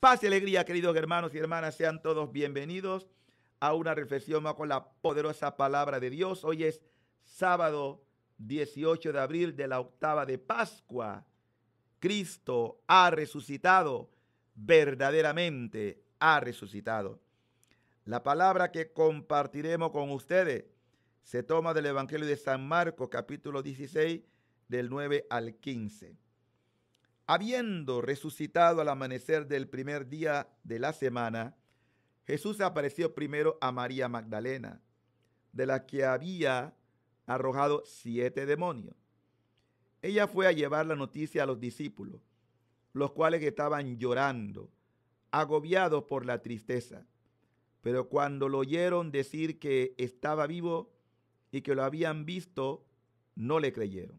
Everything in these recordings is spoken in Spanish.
Paz y alegría, queridos hermanos y hermanas, sean todos bienvenidos a una reflexión con la poderosa palabra de Dios. Hoy es sábado 18 de abril de la octava de Pascua. Cristo ha resucitado, verdaderamente ha resucitado. La palabra que compartiremos con ustedes se toma del Evangelio de San Marcos, capítulo 16, del 9 al 15. Habiendo resucitado al amanecer del primer día de la semana, Jesús apareció primero a María Magdalena, de la que había arrojado siete demonios. Ella fue a llevar la noticia a los discípulos, los cuales estaban llorando, agobiados por la tristeza. Pero cuando lo oyeron decir que estaba vivo y que lo habían visto, no le creyeron.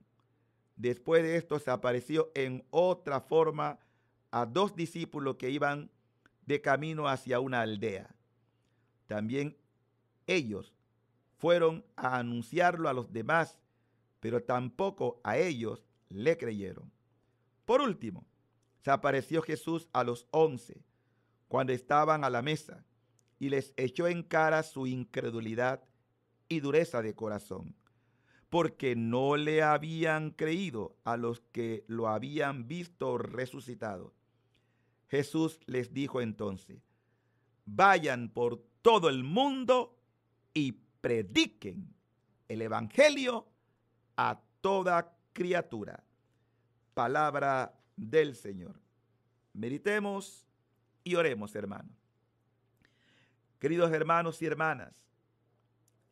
Después de esto se apareció en otra forma a dos discípulos que iban de camino hacia una aldea. También ellos fueron a anunciarlo a los demás, pero tampoco a ellos le creyeron. Por último, se apareció Jesús a los once, cuando estaban a la mesa, y les echó en cara su incredulidad y dureza de corazón porque no le habían creído a los que lo habían visto resucitado. Jesús les dijo entonces, vayan por todo el mundo y prediquen el Evangelio a toda criatura. Palabra del Señor. Meditemos y oremos, hermanos. Queridos hermanos y hermanas,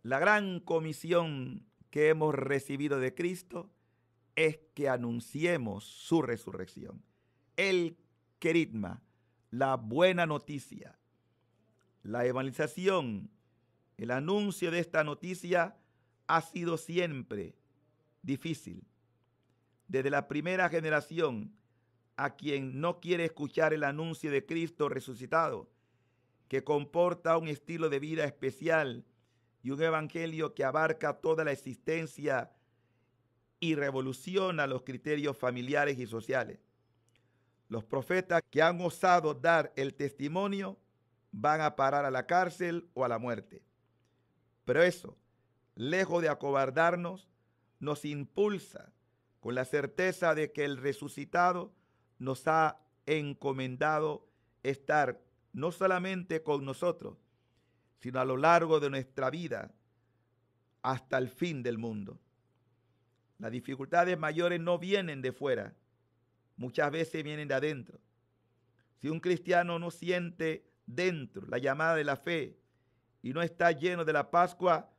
la gran comisión que hemos recibido de Cristo es que anunciemos su resurrección. El queridma, la buena noticia, la evangelización, el anuncio de esta noticia ha sido siempre difícil. Desde la primera generación, a quien no quiere escuchar el anuncio de Cristo resucitado, que comporta un estilo de vida especial y un evangelio que abarca toda la existencia y revoluciona los criterios familiares y sociales. Los profetas que han osado dar el testimonio van a parar a la cárcel o a la muerte. Pero eso, lejos de acobardarnos, nos impulsa con la certeza de que el resucitado nos ha encomendado estar no solamente con nosotros, sino a lo largo de nuestra vida hasta el fin del mundo. Las dificultades mayores no vienen de fuera, muchas veces vienen de adentro. Si un cristiano no siente dentro la llamada de la fe y no está lleno de la Pascua,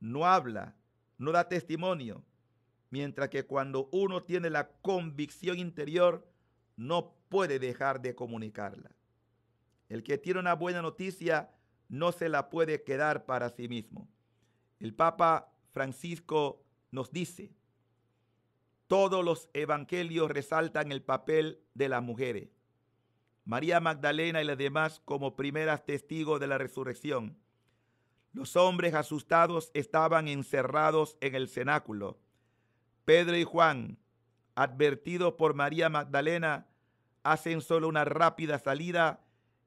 no habla, no da testimonio, mientras que cuando uno tiene la convicción interior, no puede dejar de comunicarla. El que tiene una buena noticia no se la puede quedar para sí mismo. El Papa Francisco nos dice, todos los evangelios resaltan el papel de las mujeres. María Magdalena y las demás como primeras testigos de la resurrección. Los hombres asustados estaban encerrados en el cenáculo. Pedro y Juan, advertidos por María Magdalena, hacen solo una rápida salida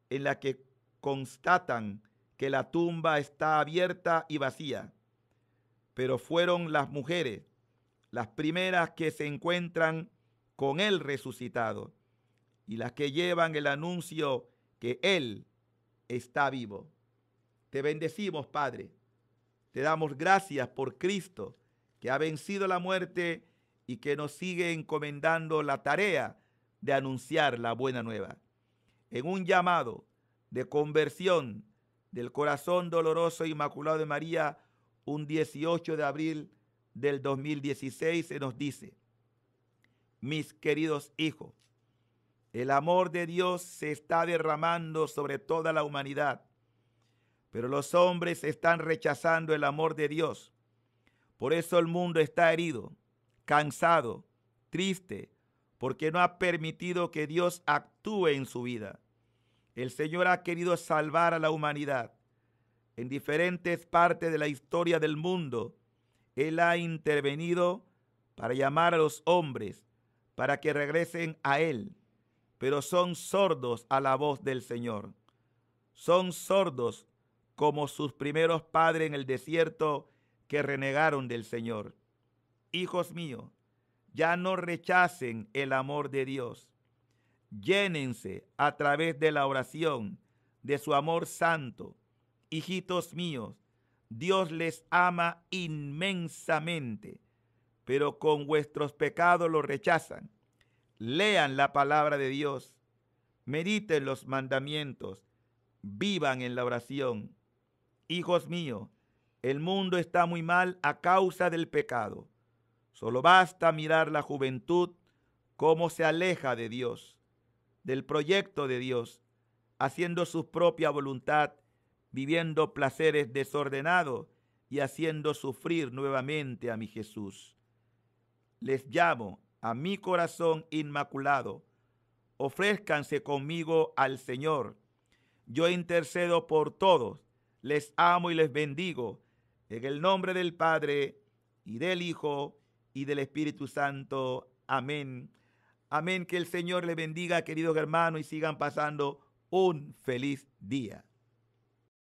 en la que constatan que la tumba está abierta y vacía, pero fueron las mujeres las primeras que se encuentran con el resucitado y las que llevan el anuncio que Él está vivo. Te bendecimos, Padre. Te damos gracias por Cristo, que ha vencido la muerte y que nos sigue encomendando la tarea de anunciar la buena nueva. En un llamado de conversión, del corazón doloroso e inmaculado de María, un 18 de abril del 2016, se nos dice, mis queridos hijos, el amor de Dios se está derramando sobre toda la humanidad, pero los hombres están rechazando el amor de Dios. Por eso el mundo está herido, cansado, triste, porque no ha permitido que Dios actúe en su vida. El Señor ha querido salvar a la humanidad. En diferentes partes de la historia del mundo, Él ha intervenido para llamar a los hombres, para que regresen a Él, pero son sordos a la voz del Señor. Son sordos como sus primeros padres en el desierto que renegaron del Señor. Hijos míos, ya no rechacen el amor de Dios. Llénense a través de la oración de su amor santo. Hijitos míos, Dios les ama inmensamente, pero con vuestros pecados lo rechazan. Lean la palabra de Dios, mediten los mandamientos, vivan en la oración. Hijos míos, el mundo está muy mal a causa del pecado. Solo basta mirar la juventud cómo se aleja de Dios del proyecto de Dios, haciendo su propia voluntad, viviendo placeres desordenados y haciendo sufrir nuevamente a mi Jesús. Les llamo a mi corazón inmaculado. Ofrézcanse conmigo al Señor. Yo intercedo por todos. Les amo y les bendigo. En el nombre del Padre y del Hijo y del Espíritu Santo. Amén Amén. Que el Señor le bendiga, queridos hermanos, y sigan pasando un feliz día.